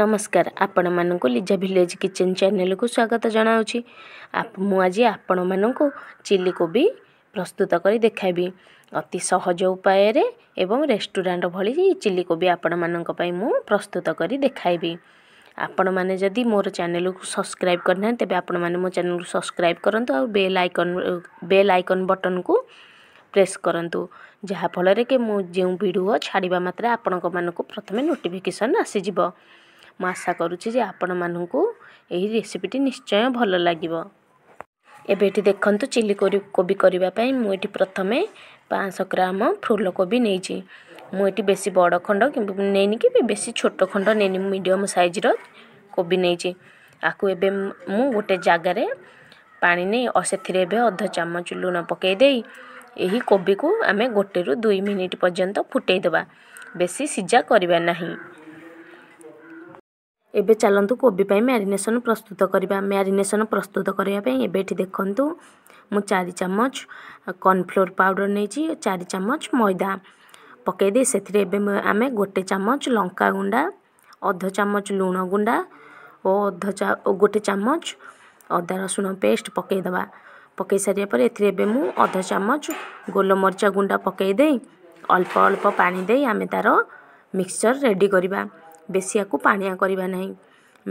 ନମସ୍କାର ଆପଣମାନଙ୍କୁ Liza village kitchen ଚ୍ୟାନେଲକୁ ସ୍ୱାଗତ ଜଣାଉଛି ମୁଁ ଆଜି ଆପଣମାନଙ୍କୁ ଚିଲି କୋବି ପ୍ରସ୍ତୁତ କରି ଦେଖାଇବି ଅତି ସହଜ ଉପାୟରେ ଏବଂ ରେଷ୍ଟୁରାଣ୍ଟ ଭଳି ଚିଲି କୋବି ଆପଣମାନଙ୍କ ପାଇଁ ମୁଁ ପ୍ରସ୍ତୁତ କରି ଦେଖାଇବି ଆପଣମାନେ ଯଦି ମୋର ଚ୍ୟାନେଲକୁ ସବସ୍କ୍ରାଇବ୍ କରିନାହାନ୍ତି ତେବେ ଆପଣମାନେ ମୋ ଚ୍ୟାନେଲକୁ ସବସ୍କ୍ରାଇବ୍ କରନ୍ତୁ ଆଉ ବେଲ୍ ଆଇକନ୍ ବେଲ୍ ଆଇକନ୍ ବଟନ୍କୁ ପ୍ରେସ୍ କରନ୍ତୁ ଯାହାଫଳରେ କି ମୁଁ ଯେଉଁ ଭିଡ଼ିଓ ଛାଡ଼ିବା ମାତ୍ରେ ଆପଣଙ୍କମାନଙ୍କୁ ପ୍ରଥମେ ନୋଟିଫିକେସନ୍ ଆସିଯିବ ମୁଁ ଆଶା କରୁଛି ଯେ ଆପଣମାନଙ୍କୁ ଏହି ରେସିପିଟି ନିଶ୍ଚୟ ଭଲ ଲାଗିବ ଏବେ ଏଠି ଦେଖନ୍ତୁ ଚିଲି କୋବି କରିବା ପାଇଁ ମୁଁ ଏଠି ପ୍ରଥମେ ପାଞ୍ଚଶହ ଗ୍ରାମ ଫୁଲକୋବି ନେଇଛି ମୁଁ ଏଠି ବେଶୀ ବଡ଼ ଖଣ୍ଡ ନେଇନି କି ବେଶୀ ଛୋଟ ଖଣ୍ଡ ନେଇନି ମୁଁ ମିଡ଼ିୟମ୍ ସାଇଜ୍ର କୋବି ନେଇଛି ଆକୁ ଏବେ ମୁଁ ଗୋଟେ ଜାଗାରେ ପାଣି ନେଇ ସେଥିରେ ଏବେ ଅଧ ଚାମଚ ଲୁଣ ପକାଇ ଦେଇ ଏହି କୋବିକୁ ଆମେ ଗୋଟେରୁ ଦୁଇ ମିନିଟ୍ ପର୍ଯ୍ୟନ୍ତ ଫୁଟାଇ ଦେବା ବେଶୀ ସିଝା କରିବା ନାହିଁ एबे चलंतु कोबी पई मैरिनेशन प्रस्तुत करबा मैरिनेशन प्रस्तुत करया पई एबे ठी देखंतु मु 4 चम्मच कॉर्नफ्लोर पाउडर नै छी चार चम्मच मैदा पके दे सेथरे एबे आमे गोटे चम्मच लंका गुंडा अर्ध चम्मच लूनो गुंडा ओ अर्ध चा गोटे चम्मच अदा रसुण पेस्ट पके देबा पके सरिया पर एथरे एबे मु अर्ध चम्मच गोलमर्चा गुंडा पके दे अल्प अल्प पानी दे आमे तारो मिक्सचर रेडी करबा ବେଶୀ ଆକୁ ପାଣିଆ କରିବା ନାହିଁ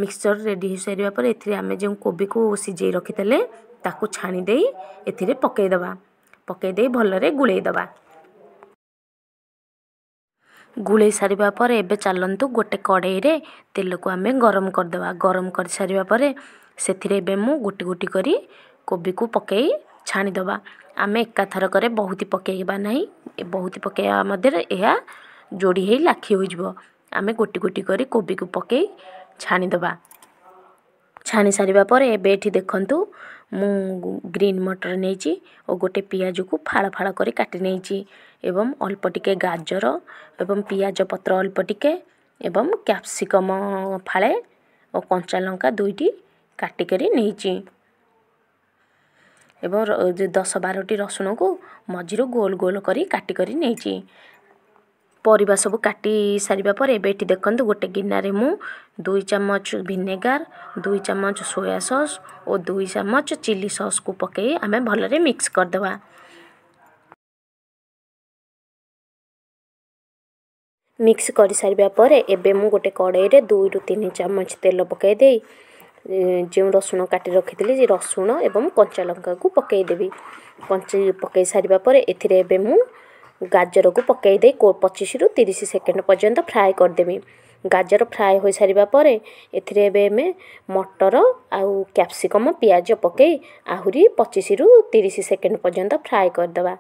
ମିକ୍ସଚର୍ ରେଡ଼ି ହୋଇସାରିବା ପରେ ଏଥିରେ ଆମେ ଯେଉଁ କୋବିକୁ ସିଝେଇ ରଖିଥିଲେ ତାକୁ ଛାଣି ଦେଇ ଏଥିରେ ପକାଇଦେବା ପକାଇଦେଇ ଭଲରେ ଗୁଳେଇଦେବା ଗୁଳେଇ ସାରିବା ପରେ ଏବେ ଚାଲନ୍ତୁ ଗୋଟେ କଡ଼େଇରେ ତେଲକୁ ଆମେ ଗରମ କରିଦେବା ଗରମ କରିସାରିବା ପରେ ସେଥିରେ ଏବେ ମୁଁ ଗୋଟି ଗୋଟି କରି କୋବିକୁ ପକାଇ ଛାଣିଦେବା ଆମେ ଏକାଥରକରେ ବହୁତ ପକାଇବା ନାହିଁ ବହୁତ ପକାଇବା ମଧ୍ୟରେ ଏହା ଯୋଡ଼ି ହୋଇ ଲାଖି ହୋଇଯିବ ଆମେ ଗୋଟି ଗୋଟି କରି କୋବିକୁ ପକାଇ ଛାଣିଦେବା ଛାଣି ସାରିବା ପରେ ଏବେ ଏଠି ଦେଖନ୍ତୁ ମୁଁ ଗ୍ରୀନ୍ ମଟର ନେଇଛି ଓ ଗୋଟେ ପିଆଜକୁ ଫାଳ ଫାଳ କରି କାଟି ନେଇଛି ଏବଂ ଅଳ୍ପ ଟିକେ ଗାଜର ଏବଂ ପିଆଜ ପତ୍ର ଅଳ୍ପ ଟିକେ ଏବଂ କ୍ୟାପ୍ସିକମ ଫାଳେ ଓ କଞ୍ଚା ଲଙ୍କା ଦୁଇଟି କାଟିକରି ନେଇଛି ଏବଂ ଦଶ ବାରଟି ରସୁଣକୁ ମଝିରୁ ଗୋଲ ଗୋଲ କରି କାଟିକରି ନେଇଛି ପରିବା ସବୁ କାଟି ସାରିବା ପରେ ଏବେ ଏଠି ଦେଖନ୍ତୁ ଗୋଟେ ଗିନାରେ ମୁଁ ଦୁଇ ଚାମଚ ଭିନେଗାର ଦୁଇ ଚାମଚ ସୋୟା ସସ୍ ଓ ଦୁଇ ଚାମଚ ଚିଲି ସସ୍କୁ ପକାଇ ଆମେ ଭଲରେ ମିକ୍ସ କରିଦେବା ମିକ୍ସ କରିସାରିବା ପରେ ଏବେ ମୁଁ ଗୋଟେ କଡ଼େଇରେ ଦୁଇରୁ ତିନି ଚାମଚ ତେଲ ପକାଇ ଦେଇ ଯେଉଁ ରସୁଣ କାଟି ରଖିଥିଲି ସେ ରସୁଣ ଏବଂ କଞ୍ଚାଲଙ୍କାକୁ ପକାଇଦେବି କଞ୍ଚ ପକାଇ ସାରିବା ପରେ ଏଥିରେ ଏବେ ମୁଁ ଗାଜରକୁ ପକାଇଦେଇ ପଚିଶରୁ ତିରିଶ ସେକେଣ୍ଡ ପର୍ଯ୍ୟନ୍ତ ଫ୍ରାଏ କରିଦେବି ଗାଜର ଫ୍ରାଏ ହୋଇସାରିବା ପରେ ଏଥିରେ ଏବେ ଆମେ ମଟର ଆଉ କ୍ୟାପ୍ସିକମ୍ ପିଆଜ ପକାଇ ଆହୁରି ପଚିଶରୁ ତିରିଶ ସେକେଣ୍ଡ ପର୍ଯ୍ୟନ୍ତ ଫ୍ରାଏ କରିଦେବା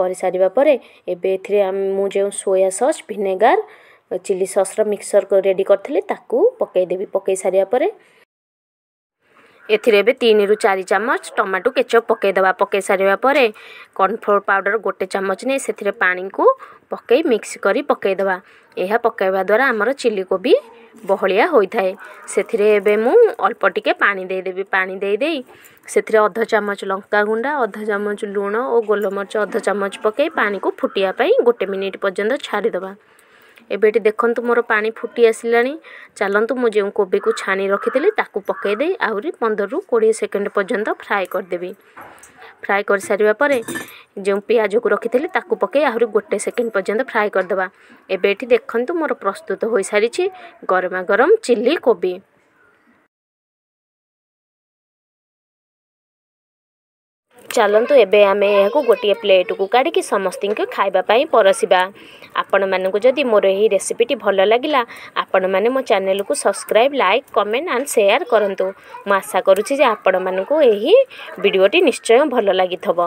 କରିସାରିବା ପରେ ଏବେ ଏଥିରେ ଆମେ ମୁଁ ଯେଉଁ ସୋୟା ସସ୍ ଭିନେଗାର ଚିଲି ସସ୍ର ମିକ୍ସର ରେଡ଼ି କରିଥିଲି ତାକୁ ପକାଇଦେବି ପକାଇ ସାରିବା ପରେ ଏଥିରେ ଏବେ ତିନିରୁ ଚାରି ଚାମଚ ଟମାଟୋ କେଚପ ପକାଇଦେବା ପକାଇ ସାରିବା ପରେ କର୍ଣ୍ଣଫ୍ଲୋର ପାଉଡ଼ର ଗୋଟେ ଚାମଚ ନେଇ ସେଥିରେ ପାଣିକୁ ପକାଇ ମିକ୍ସ କରି ପକାଇଦେବା ଏହା ପକାଇବା ଦ୍ୱାରା ଆମର ଚିଲି କୋବି ବହଳିଆ ହୋଇଥାଏ ସେଥିରେ ଏବେ ମୁଁ ଅଳ୍ପ ଟିକିଏ ପାଣି ଦେଇଦେବି ପାଣି ଦେଇଦେଇ ସେଥିରେ ଅଧ ଚାମଚ ଲଙ୍କା ଗୁଣ୍ଡ ଅଧ ଚାମଚ ଲୁଣ ଓ ଗୋଲମରିଚ ଅଧ ଚାମଚ ପକାଇ ପାଣିକୁ ଫୁଟିବା ପାଇଁ ଗୋଟେ ମିନିଟ୍ ପର୍ଯ୍ୟନ୍ତ ଛାଡ଼ିଦେବା ଏବେ ଏଠି ଦେଖନ୍ତୁ ମୋର ପାଣି ଫୁଟି ଆସିଲାଣି ଚାଲନ୍ତୁ ମୁଁ ଯେଉଁ କୋବିକୁ ଛାଣି ରଖିଥିଲି ତାକୁ ପକାଇ ଦେଇ ଆହୁରି ପନ୍ଦରରୁ କୋଡ଼ିଏ ସେକେଣ୍ଡ ପର୍ଯ୍ୟନ୍ତ ଫ୍ରାଏ କରିଦେବି ଫ୍ରାଏ କରିସାରିବା ପରେ ଯେଉଁ ପିଆଜକୁ ରଖିଥିଲି ତାକୁ ପକାଇ ଆହୁରି ଗୋଟେ ସେକେଣ୍ଡ ପର୍ଯ୍ୟନ୍ତ ଫ୍ରାଏ କରିଦେବା ଏବେ ଏଠି ଦେଖନ୍ତୁ ମୋର ପ୍ରସ୍ତୁତ ହୋଇସାରିଛି ଗରମା ଗରମ ଚିଲ୍ଲି କୋବି ଚାଲନ୍ତୁ ଏବେ ଆମେ ଏହାକୁ ଗୋଟିଏ ପ୍ଲେଟ୍କୁ କାଢ଼ିକି ସମସ୍ତଙ୍କୁ ଖାଇବା ପାଇଁ ପରସିବା ଆପଣମାନଙ୍କୁ ଯଦି ମୋର ଏହି ରେସିପିଟି ଭଲ ଲାଗିଲା ଆପଣମାନେ ମୋ ଚ୍ୟାନେଲକୁ subscribe like comment and share କରନ୍ତୁ ମୁଁ ଆଶା କରୁଛି ଯେ ଆପଣମାନଙ୍କୁ ଏହି ଭିଡ଼ିଓଟି ନିଶ୍ଚୟ ଭଲ ଲାଗିଥିବ